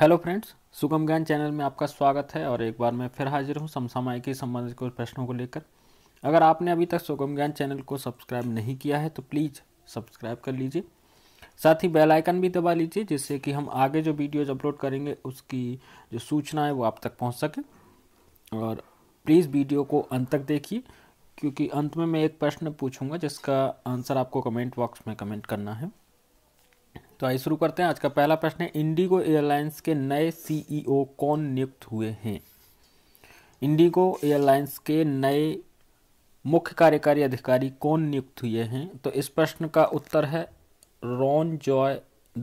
hello friends सुगम ज्ञान channel में आपका स्वागत है और एक बार मैं फिर हाजिर हूँ समसामयिकी संबंधित कुछ प्रश्नों को लेकर अगर आपने अभी तक सुगम ज्ञान चैनल को सब्सक्राइब नहीं किया है तो प्लीज़ सब्सक्राइब कर लीजिए साथ ही बेल आइकन भी दबा लीजिए जिससे कि हम आगे जो वीडियोज अपलोड करेंगे उसकी जो सूचना है वो आप तक पहुँच सके और प्लीज़ वीडियो को अंत तक देखिए क्योंकि अंत में मैं एक प्रश्न पूछूंगा जिसका आंसर आपको कमेंट बॉक्स में कमेंट करना है तो आइए शुरू करते हैं आज का पहला प्रश्न है इंडिगो एयरलाइंस के नए सीईओ e कौन नियुक्त हुए हैं इंडिगो एयरलाइंस के नए मुख्य कार्यकारी अधिकारी कौन नियुक्त हुए हैं तो इस प्रश्न का उत्तर है Ronojoy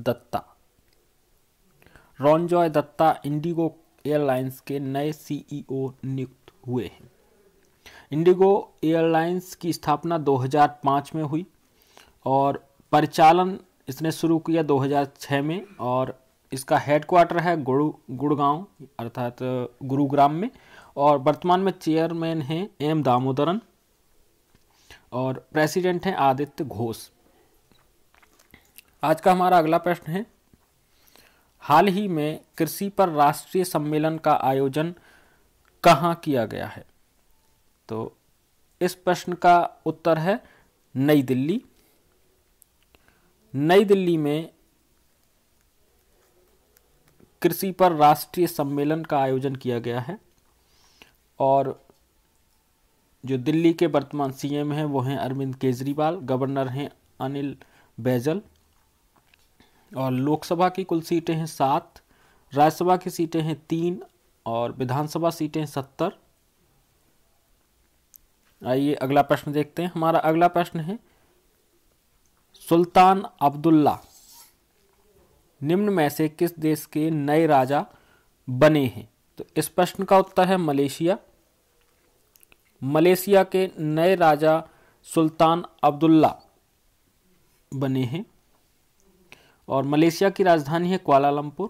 Dutta Ronojoy Dutta IndiGo airlines के नए सीईओ e नियुक्त हुए हैं इंडिगो एयरलाइंस की स्थापना 2005 में हुई और परिचालन इसने शुरू किया 2006 में और इसका हेडक्वार्टर है गुड़ गुड़गांव अर्थात गुरुग्राम में और वर्तमान में चेयरमैन हैं एम दामोदरन और प्रेसिडेंट हैं आदित्य घोष आज का हमारा अगला प्रश्न है हाल ही में कृषि पर राष्ट्रीय सम्मेलन का आयोजन कहाँ किया गया है तो इस प्रश्न का उत्तर है नई दिल्ली नई दिल्ली में कृषि पर राष्ट्रीय सम्मेलन का आयोजन किया गया है और जो दिल्ली के वर्तमान सीएम हैं वो हैं अरविंद केजरीवाल गवर्नर हैं अनिल बैजल और लोकसभा की कुल सीटें हैं सात राज्यसभा की सीटें हैं तीन और विधानसभा सीटें सत्तर आइए अगला प्रश्न देखते हैं हमारा अगला प्रश्न है सुल्तान अब्दुल्ला निम्न में से किस देश के नए राजा बने हैं तो इस प्रश्न का उत्तर है मलेशिया मलेशिया के नए राजा सुल्तान अब्दुल्ला बने हैं और मलेशिया की राजधानी है क्वालालंपुर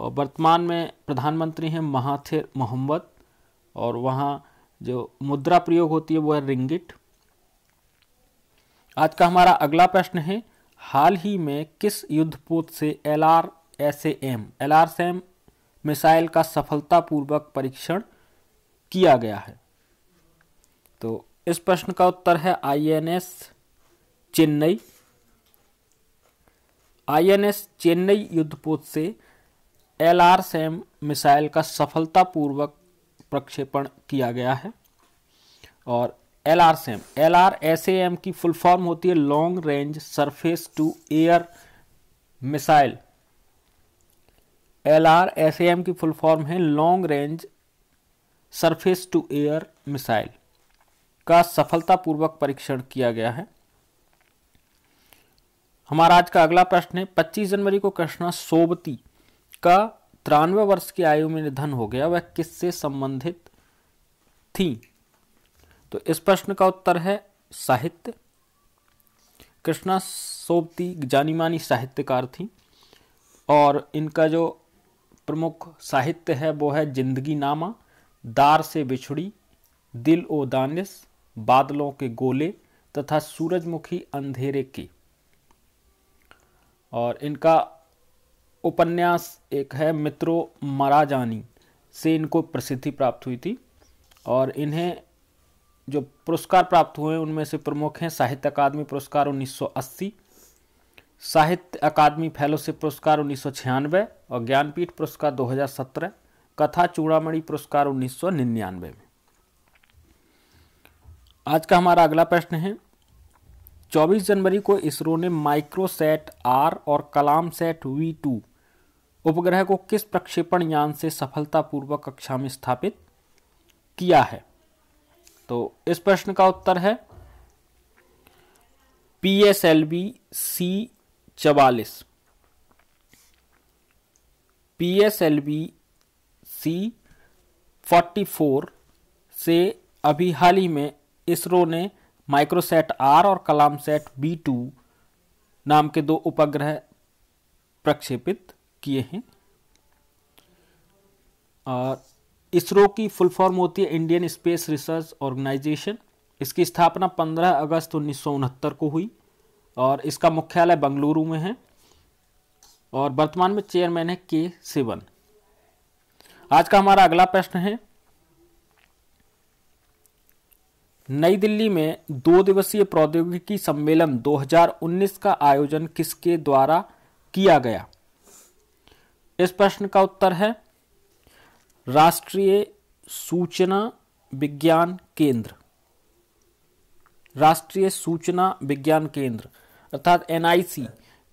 और वर्तमान में प्रधानमंत्री हैं महाथिर मोहम्मद और वहाँ जो मुद्रा प्रयोग होती है वो है रिंगिट आज का हमारा अगला प्रश्न है हाल ही में किस युद्धपोत से L R S M L R SAM missile का सफलतापूर्वक परीक्षण किया गया है तो इस प्रश्न का उत्तर है आईएनएस चेन्नई आईएनएस चेन्नई युद्धपोत से एल आर सेम मिसाइल का सफलतापूर्वक प्रक्षेपण किया गया है और L R SAM L R S M की फुल फॉर्म होती है long range surface to air missile L R S M की फुल फॉर्म है long range surface to air missile का सफलतापूर्वक परीक्षण किया गया है हमारा आज का अगला प्रश्न है 25 जनवरी को कृष्णा सोबती का तिरानवे वर्ष की आयु में निधन हो गया वह किससे संबंधित थी तो इस प्रश्न का उत्तर है साहित्य कृष्णा सोबती जानी मानी साहित्यकार थी और इनका जो प्रमुख साहित्य है वो है जिंदगी नामा दार से बिछड़ी दिल ओ दानिस बादलों के गोले तथा सूरजमुखी अंधेरे की और इनका उपन्यास एक है मित्रों मरा जानी से इनको प्रसिद्धि प्राप्त हुई थी और इन्हें जो पुरस्कार प्राप्त हुए उनमें से प्रमुख हैं साहित्य अकादमी पुरस्कार 1980, साहित्य अकादमी फेलोशिप पुरस्कार उन्नीस और ज्ञानपीठ पुरस्कार 2017, कथा चूड़ामणि पुरस्कार 1999 में आज का हमारा अगला प्रश्न है 24 जनवरी को इसरो ने माइक्रोसेट आर और कलाम सेट वी टू उपग्रह को किस प्रक्षेपण यान से सफलतापूर्वक कक्षा में स्थापित किया है तो इस प्रश्न का उत्तर है P S L B C चवालीस P S L B C forty four से अभी हाल ही में इसरो ने माइक्रोसेट आर और कलाम सेट बी टू नाम के दो उपग्रह प्रक्षेपित किए हैं और इसरो की फुल फॉर्म होती है इंडियन स्पेस रिसर्च ऑर्गेनाइजेशन इसकी स्थापना 15 अगस्त उन्नीस को हुई और इसका मुख्यालय बंगलुरु में है और वर्तमान में चेयरमैन है के सिवन आज का हमारा अगला प्रश्न है नई दिल्ली में दो दिवसीय प्रौद्योगिकी सम्मेलन 2019 का आयोजन किसके द्वारा किया गया इस प्रश्न का उत्तर है राष्ट्रीय सूचना विज्ञान केंद्र राष्ट्रीय सूचना विज्ञान केंद्र अर्थात एन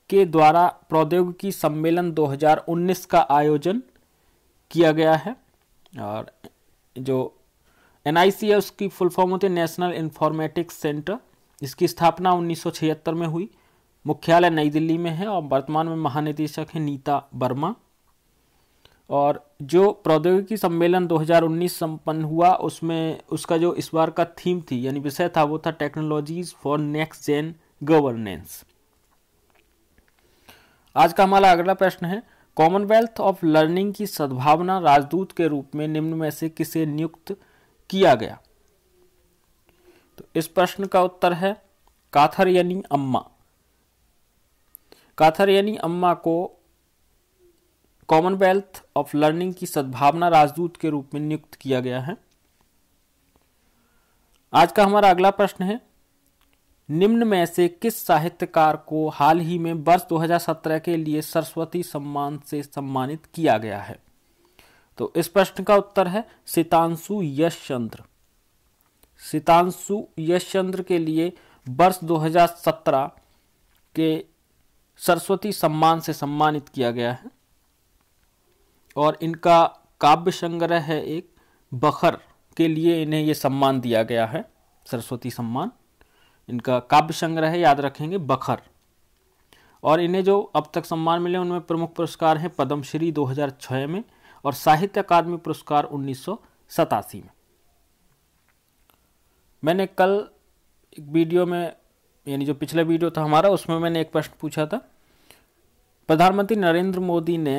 के द्वारा प्रौद्योगिकी सम्मेलन 2019 का आयोजन किया गया है और जो एन है उसकी फुल फॉर्म होती है नेशनल इन्फॉर्मेटिक्स सेंटर इसकी स्थापना 1976 में हुई मुख्यालय नई दिल्ली में है और वर्तमान में महानिदेशक है नीता वर्मा और जो प्रौद्योगिकी सम्मेलन 2019 संपन्न हुआ उसमें उसका जो इस बार का थीम थी यानी विषय था वो था technologies for next gen governance आज का हमारा अगला प्रश्न है कॉमनवेल्थ ऑफ लर्निंग की सद्भावना राजदूत के रूप में निम्न में से किसे नियुक्त किया गया तो इस प्रश्न का उत्तर है काथर यानी अम्मा काथर यानी अम्मा को कॉमनवेल्थ ऑफ लर्निंग की सद्भावना राजदूत के रूप में नियुक्त किया गया है आज का हमारा अगला प्रश्न है निम्न में से किस साहित्यकार को हाल ही में वर्ष 2017 के लिए सरस्वती सम्मान से सम्मानित किया गया है तो इस प्रश्न का उत्तर है सितांशु यशचंद्र सितांशु यशचंद्र के लिए वर्ष 2017 के सरस्वती सम्मान से सम्मानित किया गया है और इनका काव्य संग्रह है एक बखर के लिए इन्हें ये सम्मान दिया गया है सरस्वती सम्मान इनका काव्य संग्रह याद रखेंगे बखर और इन्हें जो अब तक सम्मान मिले उनमें प्रमुख पुरस्कार हैं पद्मश्री 2006 में और साहित्य अकादमी पुरस्कार उन्नीस में मैंने कल एक वीडियो में यानी जो पिछला वीडियो था हमारा उसमें मैंने एक प्रश्न पूछा था प्रधानमंत्री नरेंद्र मोदी ने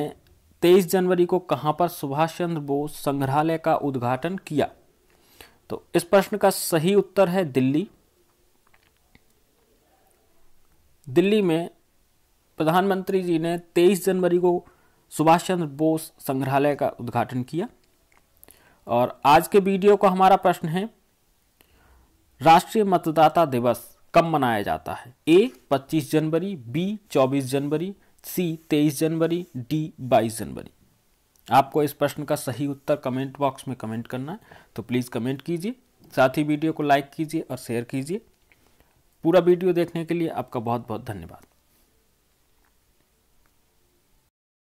तेईस जनवरी को कहां पर सुभाष चंद्र बोस संग्रहालय का उद्घाटन किया तो इस प्रश्न का सही उत्तर है दिल्ली दिल्ली में प्रधानमंत्री जी ने 23 जनवरी को सुभाष चंद्र बोस संग्रहालय का उद्घाटन किया और आज के वीडियो का हमारा प्रश्न है राष्ट्रीय मतदाता दिवस कब मनाया जाता है ए 25 जनवरी बी 24 जनवरी सी तेईस जनवरी डी बाईस जनवरी आपको इस प्रश्न का सही उत्तर कमेंट बॉक्स में कमेंट करना है तो प्लीज़ कमेंट कीजिए साथ ही वीडियो को लाइक कीजिए और शेयर कीजिए पूरा वीडियो देखने के लिए आपका बहुत बहुत धन्यवाद